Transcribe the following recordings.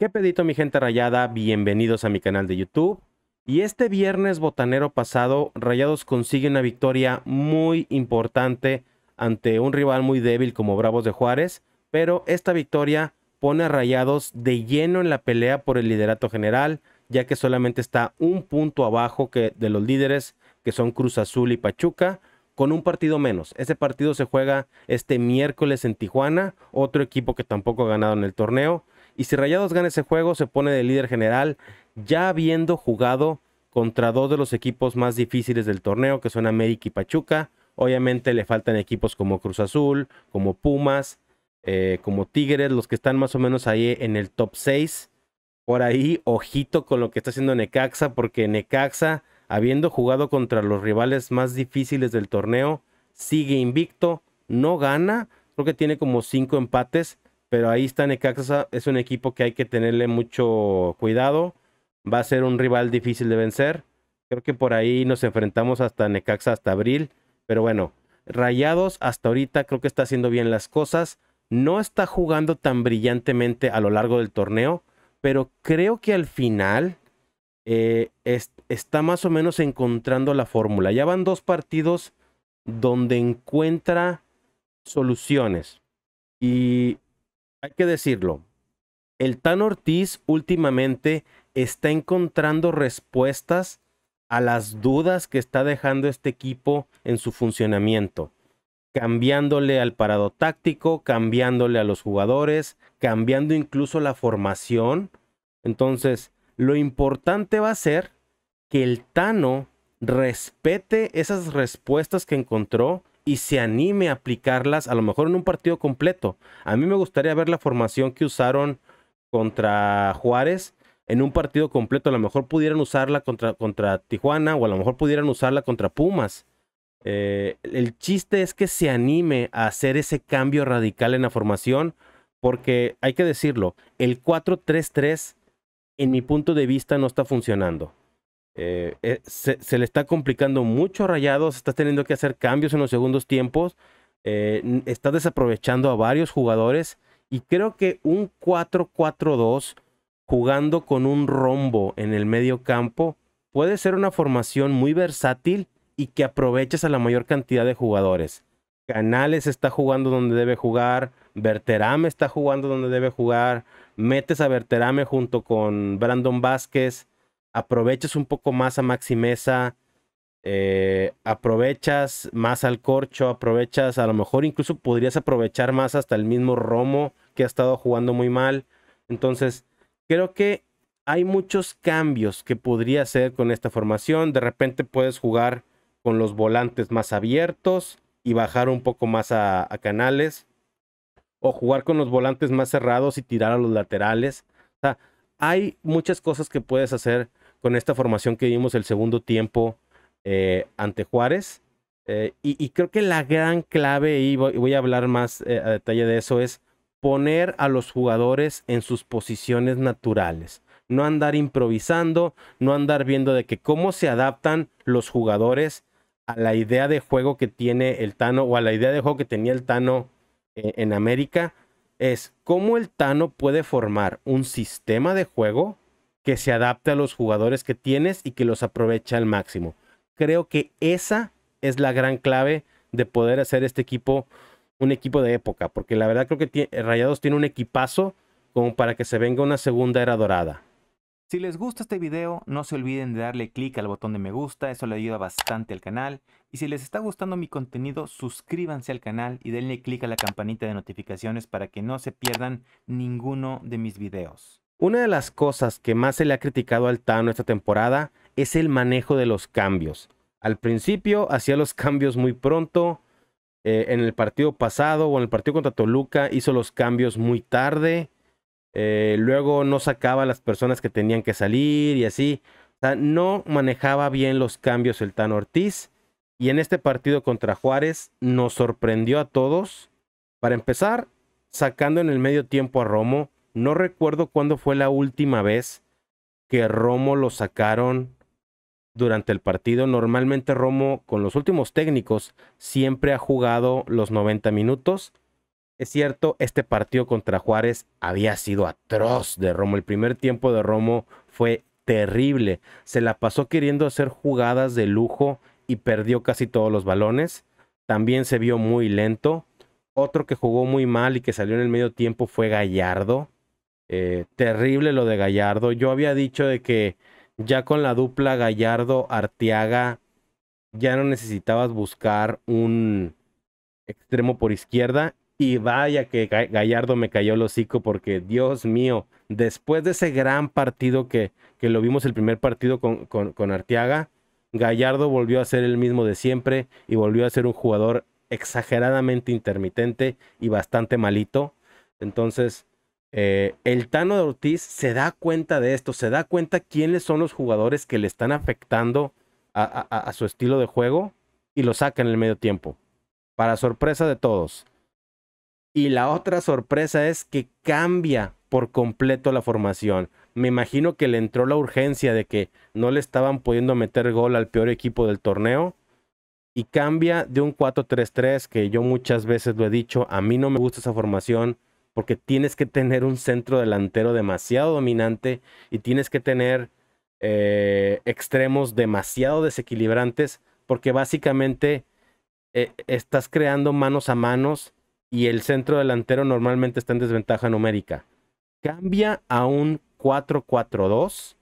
¿Qué pedito mi gente rayada? Bienvenidos a mi canal de YouTube. Y este viernes botanero pasado, Rayados consigue una victoria muy importante ante un rival muy débil como Bravos de Juárez, pero esta victoria pone a Rayados de lleno en la pelea por el liderato general, ya que solamente está un punto abajo que de los líderes que son Cruz Azul y Pachuca, con un partido menos. Ese partido se juega este miércoles en Tijuana, otro equipo que tampoco ha ganado en el torneo. Y si Rayados gana ese juego, se pone de líder general, ya habiendo jugado contra dos de los equipos más difíciles del torneo, que son América y Pachuca. Obviamente le faltan equipos como Cruz Azul, como Pumas, eh, como Tigres, los que están más o menos ahí en el top 6. Por ahí, ojito con lo que está haciendo Necaxa, porque Necaxa, habiendo jugado contra los rivales más difíciles del torneo, sigue invicto, no gana, creo que tiene como 5 empates, pero ahí está Necaxa, es un equipo que hay que tenerle mucho cuidado. Va a ser un rival difícil de vencer. Creo que por ahí nos enfrentamos hasta Necaxa, hasta abril. Pero bueno, Rayados hasta ahorita creo que está haciendo bien las cosas. No está jugando tan brillantemente a lo largo del torneo, pero creo que al final eh, está más o menos encontrando la fórmula. Ya van dos partidos donde encuentra soluciones. Y hay que decirlo, el Tano Ortiz últimamente está encontrando respuestas a las dudas que está dejando este equipo en su funcionamiento, cambiándole al parado táctico, cambiándole a los jugadores, cambiando incluso la formación. Entonces, lo importante va a ser que el Tano respete esas respuestas que encontró y se anime a aplicarlas, a lo mejor en un partido completo. A mí me gustaría ver la formación que usaron contra Juárez en un partido completo. A lo mejor pudieran usarla contra, contra Tijuana o a lo mejor pudieran usarla contra Pumas. Eh, el chiste es que se anime a hacer ese cambio radical en la formación, porque hay que decirlo, el 4-3-3 en mi punto de vista no está funcionando. Eh, eh, se, le está complicando mucho a Rayados, está teniendo que hacer cambios en los segundos tiempos, eh, está desaprovechando a varios jugadores y creo que un 4-4-2 jugando con un rombo en el medio campo puede ser una formación muy versátil y que aproveches a la mayor cantidad de jugadores. Canales está jugando donde debe jugar, Verterame está jugando donde debe jugar, metes a Verterame junto con Brandon Vázquez, aprovechas un poco más a Maxi Mesa, eh, aprovechas más al corcho, aprovechas, a lo mejor incluso podrías aprovechar más hasta el mismo Romo que ha estado jugando muy mal. Entonces, creo que hay muchos cambios que podría hacer con esta formación. De repente puedes jugar con los volantes más abiertos y bajar un poco más a, a canales. O jugar con los volantes más cerrados y tirar a los laterales. O sea, hay muchas cosas que puedes hacer con esta formación que vimos el segundo tiempo eh, ante Juárez. Eh, y, creo que la gran clave, y voy, a hablar más eh, a detalle de eso, es poner a los jugadores en sus posiciones naturales. No andar improvisando, no andar viendo de que cómo se adaptan los jugadores a la idea de juego que tiene el Tano o a la idea de juego que tenía el Tano en América. Es cómo el Tano puede formar un sistema de juego que se adapte a los jugadores que tienes y que los aprovecha al máximo. Creo que esa es la gran clave de poder hacer este equipo un equipo de época, porque la verdad creo que Rayados tiene un equipazo como para que se venga una segunda era dorada. Si les gusta este video, no se olviden de darle clic al botón de me gusta, eso le ayuda bastante al canal. Y si les está gustando mi contenido, suscríbanse al canal y denle clic a la campanita de notificaciones para que no se pierdan ninguno de mis videos. Una de las cosas que más se le ha criticado al Tano esta temporada es el manejo de los cambios. Al principio hacía los cambios muy pronto. Eh, en el partido pasado o en el partido contra Toluca hizo los cambios muy tarde. Eh, luego no sacaba a las personas que tenían que salir y así. O sea, no manejaba bien los cambios el Tano Ortiz. Y en este partido contra Juárez nos sorprendió a todos. Para empezar, sacando en el medio tiempo a Romo no recuerdo cuándo fue la última vez que Romo lo sacaron durante el partido. Normalmente Romo con los últimos técnicos siempre ha jugado los 90 minutos. Es cierto, este partido contra Juárez había sido atroz de Romo. El primer tiempo de Romo fue terrible. Se la pasó queriendo hacer jugadas de lujo y perdió casi todos los balones. También se vio muy lento. Otro que jugó muy mal y que salió en el medio tiempo fue Gallardo. Eh, terrible lo de Gallardo. Yo había dicho de que ya con la dupla Gallardo-Arteaga ya no necesitabas buscar un extremo por izquierda. Y vaya que Gallardo me cayó el hocico porque, Dios mío, después de ese gran partido que, que lo vimos el primer partido con, con, con Arteaga, Gallardo volvió a ser el mismo de siempre y volvió a ser un jugador exageradamente intermitente y bastante malito. Entonces, eh, el Tano de Ortiz se da cuenta de esto, se da cuenta quiénes son los jugadores que le están afectando a, a, su estilo de juego y lo saca en el medio tiempo, para sorpresa de todos. Y la otra sorpresa es que cambia por completo la formación. Me imagino que le entró la urgencia de que no le estaban pudiendo meter gol al peor equipo del torneo. Y cambia de un 4-3-3 que yo muchas veces lo he dicho, a mí no me gusta esa formación porque tienes que tener un centro delantero demasiado dominante y tienes que tener eh, extremos demasiado desequilibrantes, porque básicamente eh, estás creando manos a manos y el centro delantero normalmente está en desventaja numérica. Cambia a un 4-4-2,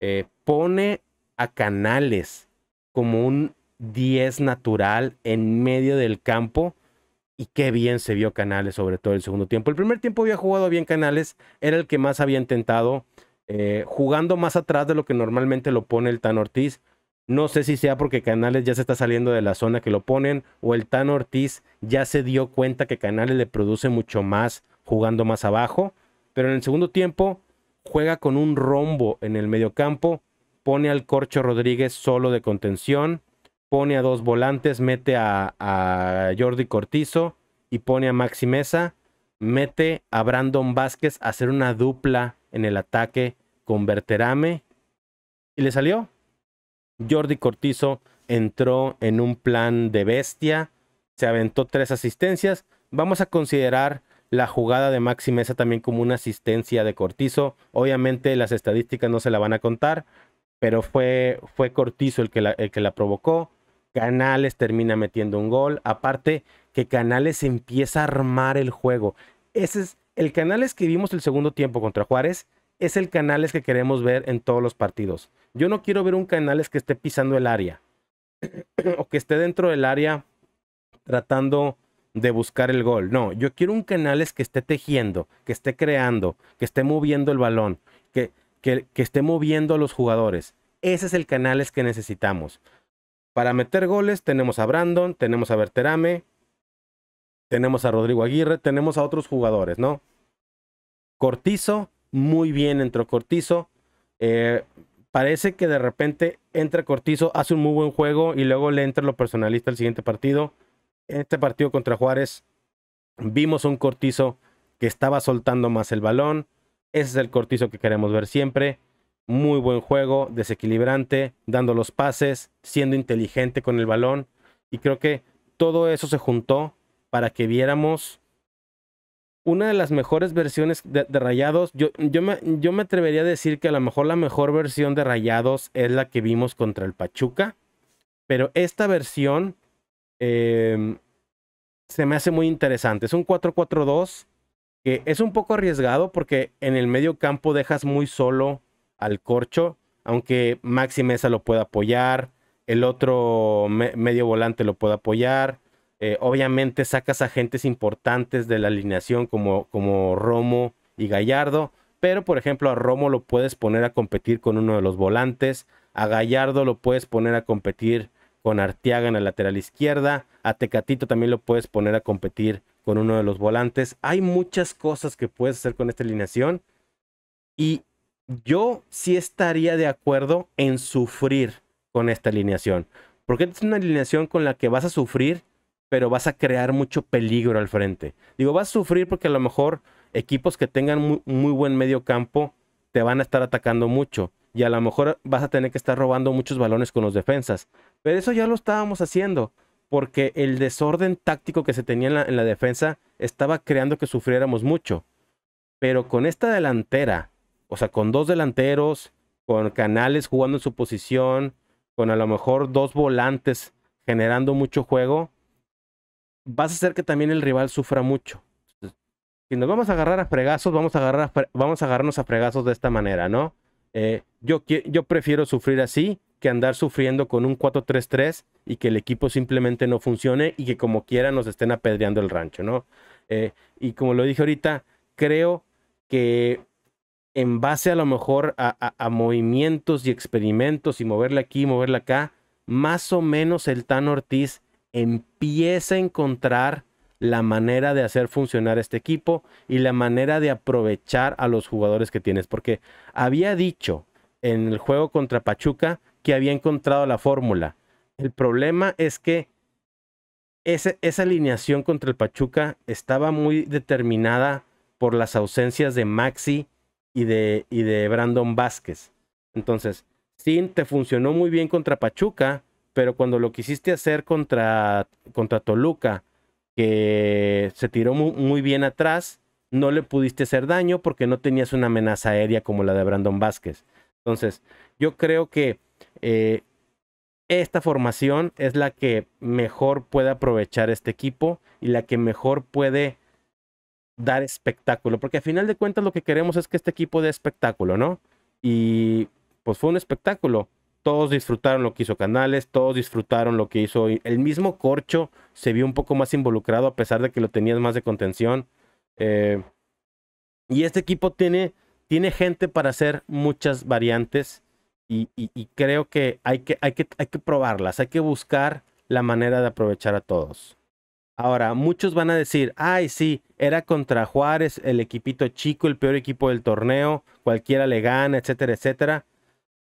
eh, pone a Canales como un 10 natural en medio del campo y qué bien se vio Canales, sobre todo el segundo tiempo. El primer tiempo había jugado bien Canales, era el que más había intentado, eh, jugando más atrás de lo que normalmente lo pone el Tan Ortiz. No sé si sea porque Canales ya se está saliendo de la zona que lo ponen o el Tan Ortiz ya se dio cuenta que Canales le produce mucho más jugando más abajo. Pero en el segundo tiempo juega con un rombo en el mediocampo, pone al Corcho Rodríguez solo de contención, pone a dos volantes, mete a, Jordi Cortizo y pone a Maxi Mesa, mete a Brandon Vázquez a hacer una dupla en el ataque con y le salió. Jordi Cortizo entró en un plan de bestia, se aventó tres asistencias. Vamos a considerar la jugada de Maxi Mesa también como una asistencia de Cortizo. Obviamente las estadísticas no se la van a contar, pero fue, fue Cortizo el que el que la provocó. Canales termina metiendo un gol. Aparte que Canales empieza a armar el juego. Ese es el Canales que vimos el segundo tiempo contra Juárez. Es el Canales que queremos ver en todos los partidos. Yo no quiero ver un Canales que esté pisando el área o que esté dentro del área tratando de buscar el gol. No, yo quiero un Canales que esté tejiendo, que esté creando, que esté moviendo el balón, que, que, que esté moviendo a los jugadores. Ese es el Canales que necesitamos. Para meter goles tenemos a Brandon, tenemos a Berterame, tenemos a Rodrigo Aguirre, tenemos a otros jugadores, ¿no? Cortizo, muy bien entró Cortizo. Eh, parece que de repente entra Cortizo, hace un muy buen juego y luego le entra lo personalista al siguiente partido. En este partido contra Juárez vimos un Cortizo que estaba soltando más el balón. Ese es el Cortizo que queremos ver siempre muy buen juego, desequilibrante, dando los pases, siendo inteligente con el balón. Y creo que todo eso se juntó para que viéramos una de las mejores versiones de, Rayados. Yo, me, atrevería a decir que a lo mejor la mejor versión de Rayados es la que vimos contra el Pachuca. Pero esta versión em, se me hace muy interesante. Es un 4-4-2 que es un poco arriesgado porque en el medio campo dejas muy solo al corcho, aunque Maxi Mesa lo puede apoyar, el otro medio volante lo puede apoyar. Eh, obviamente sacas agentes importantes de la alineación como, como Romo y Gallardo, pero por ejemplo a Romo lo puedes poner a competir con uno de los volantes, a Gallardo lo puedes poner a competir con Artiaga en la lateral izquierda, a Tecatito también lo puedes poner a competir con uno de los volantes. Hay muchas cosas que puedes hacer con esta alineación y yo sí estaría de acuerdo en sufrir con esta alineación. Porque es una alineación con la que vas a sufrir, pero vas a crear mucho peligro al frente. Digo, vas a sufrir porque a lo mejor equipos que tengan muy, buen medio campo te van a estar atacando mucho. Y a lo mejor vas a tener que estar robando muchos balones con los defensas. Pero eso ya lo estábamos haciendo. Porque el desorden táctico que se tenía en la defensa estaba creando que sufriéramos mucho. Pero con esta delantera o sea, con dos delanteros, con Canales jugando en su posición, con a lo mejor dos volantes generando mucho juego, vas a hacer que también el rival sufra mucho. Si nos vamos a agarrar a fregazos, vamos a, agarrar vamos a agarrarnos a fregazos de esta manera, ¿no? Eh, yo, prefiero sufrir así que andar sufriendo con un 4-3-3 y que el equipo simplemente no funcione y que como quiera nos estén apedreando el rancho, ¿no? Eh, y como lo dije ahorita, creo que en base a lo mejor a, movimientos y experimentos y moverle aquí, moverle acá, más o menos el Tan Ortiz empieza a encontrar la manera de hacer funcionar este equipo y la manera de aprovechar a los jugadores que tienes. Porque había dicho en el juego contra Pachuca que había encontrado la fórmula. El problema es que esa alineación contra el Pachuca estaba muy determinada por las ausencias de Maxi y de, y de Brandon Vázquez. Entonces, sí, te funcionó muy bien contra Pachuca, pero cuando lo quisiste hacer contra, contra Toluca, que se tiró muy, bien atrás, no le pudiste hacer daño porque no tenías una amenaza aérea como la de Brandon Vázquez. Entonces, yo creo que eh, esta formación es la que mejor puede aprovechar este equipo y la que mejor puede dar espectáculo, porque al final de cuentas lo que queremos es que este equipo dé espectáculo, ¿no? Y pues fue un espectáculo. Todos disfrutaron lo que hizo Canales, todos disfrutaron lo que hizo. El mismo Corcho se vio un poco más involucrado a pesar de que lo tenías más de contención. Eh, y este equipo tiene, tiene gente para hacer muchas variantes y, creo que hay que, hay que hay que probarlas, hay que buscar la manera de aprovechar a todos. Ahora, muchos van a decir, ay, sí, era contra Juárez, el equipito chico, el peor equipo del torneo, cualquiera le gana, etcétera, etcétera.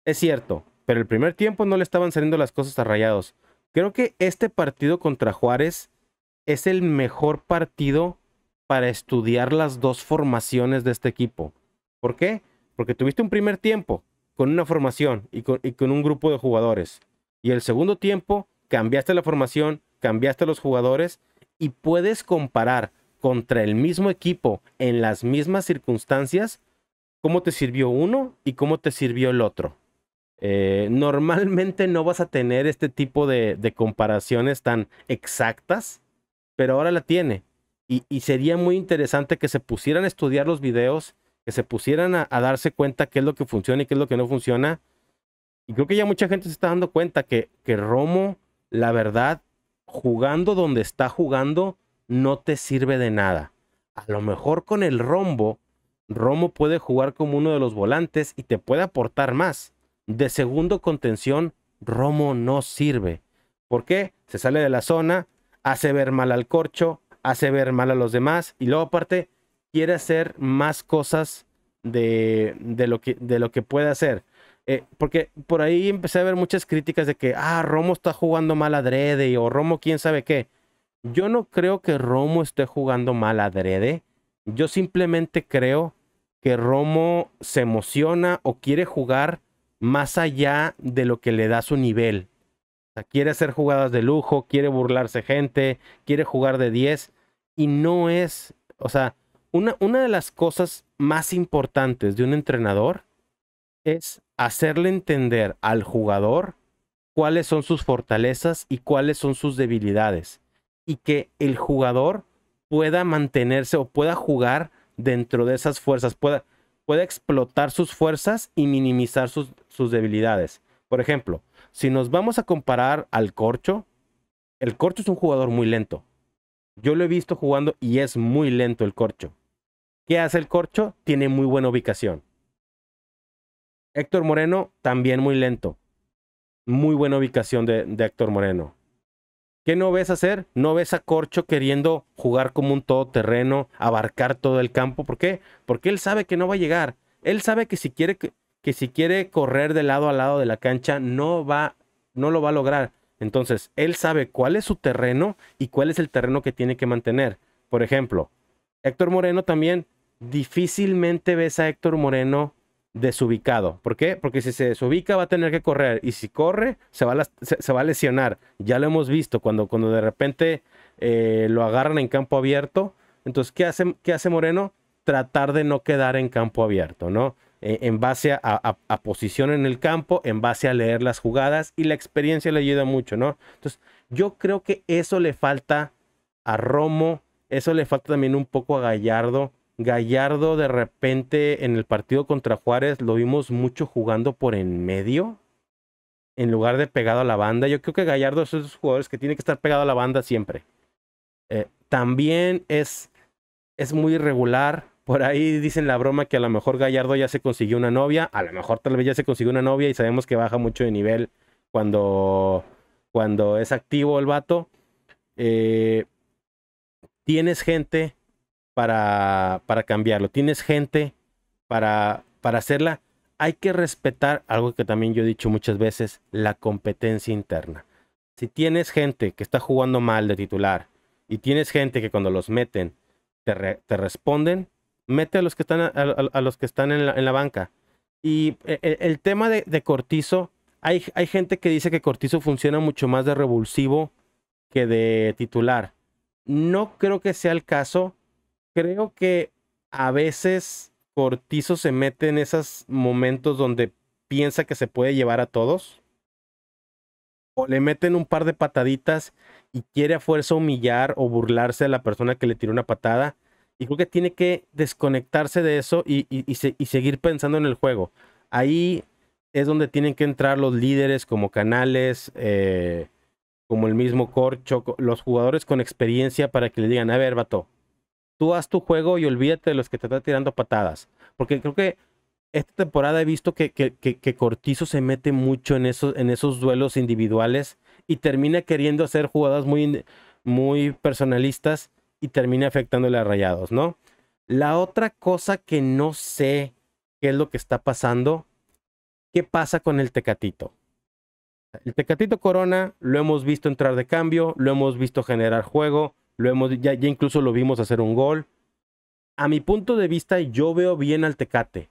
Es cierto, pero el primer tiempo no le estaban saliendo las cosas a rayados. Creo que este partido contra Juárez es el mejor partido para estudiar las dos formaciones de este equipo. ¿Por qué? Porque tuviste un primer tiempo con una formación y con, un grupo de jugadores. Y el segundo tiempo cambiaste la formación, cambiaste los jugadores y puedes comparar contra el mismo equipo en las mismas circunstancias cómo te sirvió uno y cómo te sirvió el otro. Eh, normalmente no vas a tener este tipo de, comparaciones tan exactas, pero ahora la tiene. Y, sería muy interesante que se pusieran a estudiar los videos, que se pusieran a, darse cuenta qué es lo que funciona y qué es lo que no funciona. Y creo que ya mucha gente se está dando cuenta que Romo, la verdad, jugando donde está jugando no te sirve de nada. A lo mejor con el rombo, Romo puede jugar como uno de los volantes y te puede aportar más. De segundo contención, Romo no sirve. ¿Por qué? Se sale de la zona, hace ver mal al corcho, hace ver mal a los demás y luego aparte quiere hacer más cosas de, de, lo, que, de lo que puede hacer. Eh, porque por ahí empecé a ver muchas críticas de que, ah, Romo está jugando mal adrede o Romo quién sabe qué. Yo no creo que Romo esté jugando mal adrede. Yo simplemente creo que Romo se emociona o quiere jugar más allá de lo que le da su nivel. O sea, quiere hacer jugadas de lujo, quiere burlarse gente, quiere jugar de 10 y no es, o sea, una, una de las cosas más importantes de un entrenador es hacerle entender al jugador cuáles son sus fortalezas y cuáles son sus debilidades. Y que el jugador pueda mantenerse o pueda jugar dentro de esas fuerzas, pueda, explotar sus fuerzas y minimizar sus, sus debilidades. Por ejemplo, si nos vamos a comparar al corcho, el corcho es un jugador muy lento. Yo lo he visto jugando y es muy lento el corcho. ¿Qué hace el corcho? Tiene muy buena ubicación. Héctor Moreno, también muy lento. Muy buena ubicación de, Héctor Moreno. ¿Qué no ves hacer? No ves a Corcho queriendo jugar como un todoterreno, abarcar todo el campo. ¿Por qué? Porque él sabe que no va a llegar. Él sabe que si quiere, si quiere correr de lado a lado de la cancha, no, va, no lo va a lograr. Entonces, él sabe cuál es su terreno y cuál es el terreno que tiene que mantener. Por ejemplo, Héctor Moreno también, difícilmente ves a Héctor Moreno desubicado. ¿Por qué? Porque si se desubica va a tener que correr y si corre se va a, se, va a lesionar. Ya lo hemos visto cuando, cuando de repente eh, lo agarran en campo abierto. Entonces, ¿qué hace, hace Moreno? Tratar de no quedar en campo abierto, ¿no? Eh, en base a, a, posición en el campo, en base a leer las jugadas y la experiencia le ayuda mucho, ¿no? Entonces, yo creo que eso le falta a Romo, eso le falta también un poco a Gallardo Gallardo de repente en el partido contra Juárez lo vimos mucho jugando por en medio, en lugar de pegado a la banda. Yo creo que Gallardo es esos jugadores que tiene que estar pegado a la banda siempre. Eh, también es, es muy irregular. Por ahí dicen la broma que a lo mejor Gallardo ya se consiguió una novia, a lo mejor tal vez ya se consiguió una novia y sabemos que baja mucho de nivel cuando, cuando es activo el vato. Eh, tienes gente para, cambiarlo, tienes gente para, para hacerla. Hay que respetar algo que también yo he dicho muchas veces, la competencia interna. Si tienes gente que está jugando mal de titular y tienes gente que cuando los meten te, responden, mete a los que están, a, los que están en, la, banca. Y eh, eh, el, tema de, Cortizo, hay, hay, gente que dice que Cortizo funciona mucho más de revulsivo que de titular. No creo que sea el caso creo que a veces Cortizo se mete en esos momentos donde piensa que se puede llevar a todos. O le meten un par de pataditas y quiere a fuerza humillar o burlarse a la persona que le tiró una patada. Y creo que tiene que desconectarse de eso y, seguir pensando en el juego. Ahí es donde tienen que entrar los líderes como Canales, eh, como el mismo Corcho, los jugadores con experiencia para que le digan, a ver, vato, tú haz tu juego y olvídate de los que te están tirando patadas. Porque creo que esta temporada he visto que, Cortizo se mete mucho en esos, duelos individuales y termina queriendo hacer jugadas muy, muy personalistas y termina afectándole a Rayados, ¿no? La otra cosa que no sé qué es lo que está pasando, ¿qué pasa con el Tecatito? El Tecatito Corona lo hemos visto entrar de cambio, lo hemos visto generar juego, ya, incluso lo vimos hacer un gol. A mi punto de vista, yo veo bien al Tecate.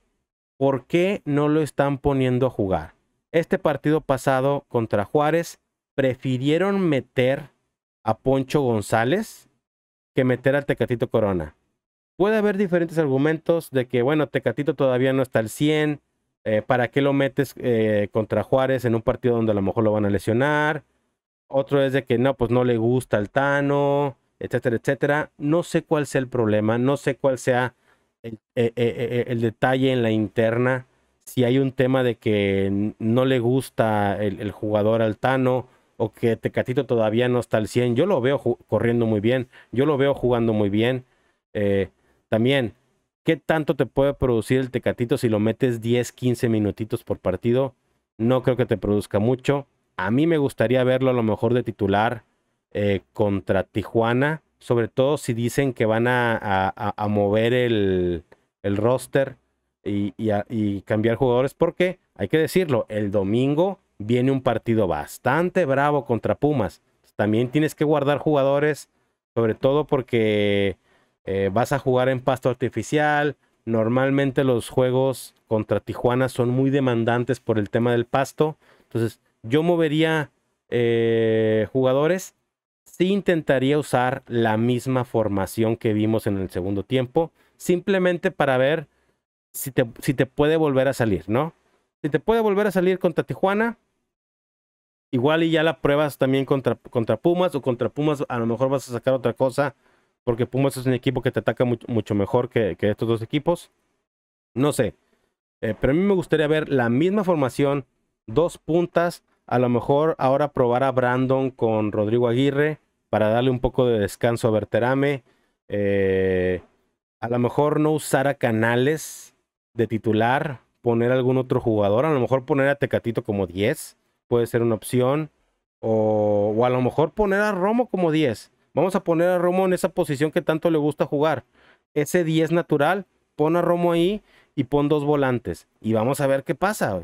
¿Por qué no lo están poniendo a jugar? Este partido pasado contra Juárez, prefirieron meter a Poncho González que meter al Tecatito Corona. Puede haber diferentes argumentos de que, bueno, Tecatito todavía no está al 100, eh, ¿para qué lo metes eh, contra Juárez en un partido donde a lo mejor lo van a lesionar? Otro es de que no, pues no le gusta al Tano, etcétera, etcétera. No sé cuál sea el problema, no sé cuál sea el, eh, eh, eh, detalle en la interna, si hay un tema de que no le gusta el, jugador altano o que Tecatito todavía no está al 100. Yo lo veo corriendo muy bien, yo lo veo jugando muy bien. también, ¿qué tanto te puede producir el Tecatito si lo metes 10, 15 minutitos por partido? No creo que te produzca mucho. A mí me gustaría verlo a lo mejor de titular eh, contra Tijuana, sobre todo si dicen que van a, mover el, roster y, cambiar jugadores, porque hay que decirlo, el domingo viene un partido bastante bravo contra Pumas. También tienes que guardar jugadores, sobre todo porque eh, vas a jugar en pasto artificial. Normalmente los juegos contra Tijuana son muy demandantes por el tema del pasto. Entonces, yo movería eh, jugadores sí intentaría usar la misma formación que vimos en el segundo tiempo, simplemente para ver si te, si te puede volver a salir, ¿no? Si te puede volver a salir contra Tijuana, igual y ya la pruebas también contra, contra Pumas o contra Pumas a lo mejor vas a sacar otra cosa porque Pumas es un equipo que te ataca mucho, mucho mejor que, que, estos dos equipos. No sé, eh, pero a mí me gustaría ver la misma formación, dos puntas, a lo mejor ahora probar a Brandon con Rodrigo Aguirre para darle un poco de descanso a Berterame. Eh, a lo mejor no usar a Canales de titular, poner algún otro jugador, a lo mejor poner a Tecatito como 10, puede ser una opción. O, a lo mejor poner a Romo como 10. Vamos a poner a Romo en esa posición que tanto le gusta jugar. Ese 10 natural, pon a Romo ahí y pon dos volantes. Y vamos a ver qué pasa.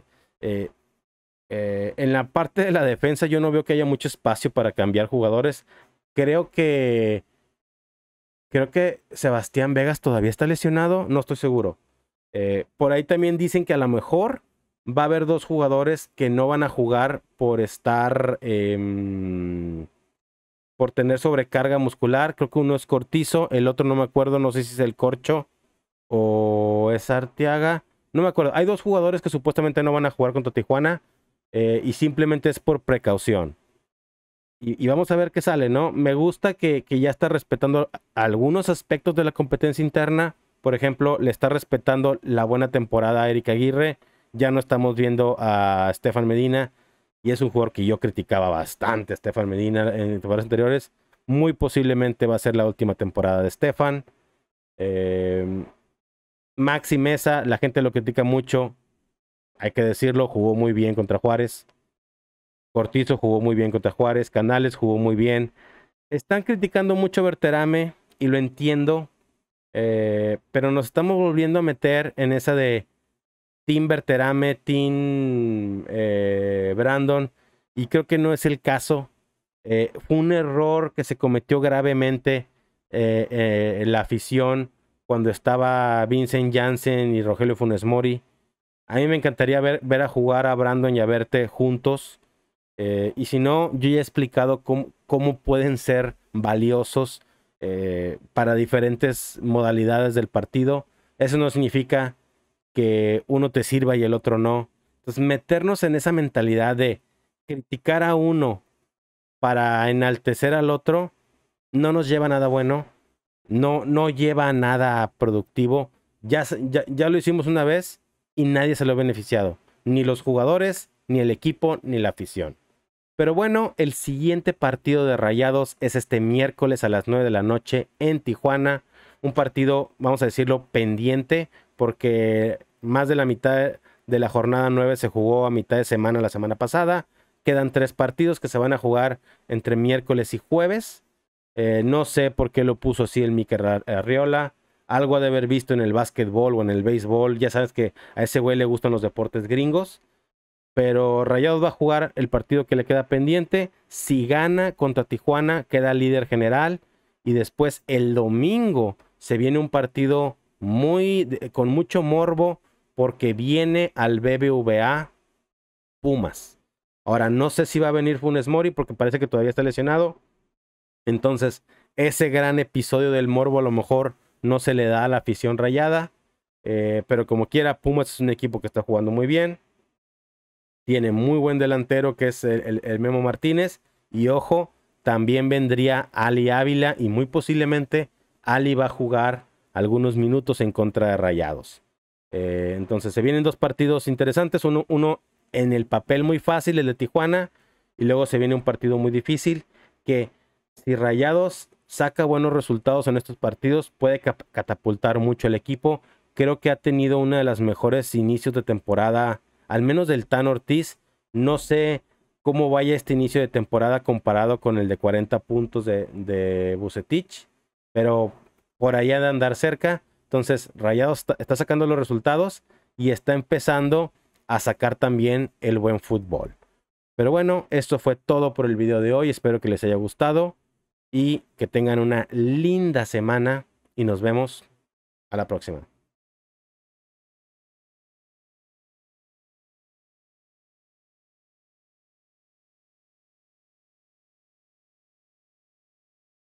Eh, en la parte de la defensa yo no veo que haya mucho espacio para cambiar jugadores. Creo que... Creo que Sebastián Vegas todavía está lesionado, no estoy seguro. Eh, por ahí también dicen que a lo mejor va a haber dos jugadores que no van a jugar por estar... Em, por tener sobrecarga muscular. Creo que uno es Cortizo, el otro no me acuerdo, no sé si es el Corcho o es Arteaga. No me acuerdo. Hay dos jugadores que supuestamente no van a jugar contra Tijuana. Eh, y simplemente es por precaución. Y, vamos a ver qué sale, ¿no? Me gusta que, ya está respetando algunos aspectos de la competencia interna. Por ejemplo, le está respetando la buena temporada a Erika Aguirre. Ya no estamos viendo a Stefan Medina. Y es un jugador que yo criticaba bastante, a Stefan Medina, en temporadas anteriores. Muy posiblemente va a ser la última temporada de Stefan. Eh, Maxi Mesa, la gente lo critica mucho hay que decirlo, jugó muy bien contra Juárez. Cortizo jugó muy bien contra Juárez. Canales jugó muy bien. Están criticando mucho a Berterame y lo entiendo. Eh, pero nos estamos volviendo a meter en esa de Team Berterame, Team eh, Brandon. Y creo que no es el caso. Eh, fue un error que se cometió gravemente la afición cuando estaba Vincent Janssen y Rogelio Funes Mori. A mí me encantaría ver, a jugar a Brandon y a verte juntos. Eh, y si no, yo ya he explicado cómo, pueden ser valiosos eh, para diferentes modalidades del partido. Eso no significa que uno te sirva y el otro no. Entonces, meternos en esa mentalidad de criticar a uno para enaltecer al otro no nos lleva a nada bueno, no, no lleva a nada productivo. ya, ya lo hicimos una vez y nadie se lo ha beneficiado, ni los jugadores, ni el equipo, ni la afición. Pero bueno, el siguiente partido de Rayados es este miércoles a las 9 de la noche en Tijuana. Un partido, vamos a decirlo, pendiente, porque más de la mitad de la jornada 9 se jugó a mitad de semana la semana pasada. Quedan tres partidos que se van a jugar entre miércoles y jueves. Eh, no sé por qué lo puso así el Miquel Arriola algo ha de haber visto en el básquetbol o en el béisbol. Ya sabes que a ese güey le gustan los deportes gringos. Pero Rayados va a jugar el partido que le queda pendiente. Si gana contra Tijuana, queda líder general. Y después el domingo se viene un partido muy con mucho morbo porque viene al BBVA Pumas. Ahora no sé si va a venir Funes Mori porque parece que todavía está lesionado. Entonces, ese gran episodio del morbo a lo mejor no se le da la afición rayada. Eh, pero como quiera, Pumas es un equipo que está jugando muy bien. Tiene muy buen delantero que es el, Memo Martínez. Y ojo, también vendría Ali Ávila y muy posiblemente Ali va a jugar algunos minutos en contra de Rayados. Eh, entonces se vienen dos partidos interesantes. Uno, uno en el papel muy fácil, el de Tijuana. Y luego se viene un partido muy difícil que si Rayados saca buenos resultados en estos partidos, puede catapultar mucho el equipo. Creo que ha tenido uno de los mejores inicios de temporada, al menos del Tan Ortiz. No sé cómo vaya este inicio de temporada comparado con el de 40 puntos de, de pero por allá de andar cerca. Entonces, Rayados está sacando los resultados y está empezando a sacar también el buen fútbol. Pero bueno, esto fue todo por el video de hoy. Espero que les haya gustado y que tengan una linda semana y nos vemos a la próxima.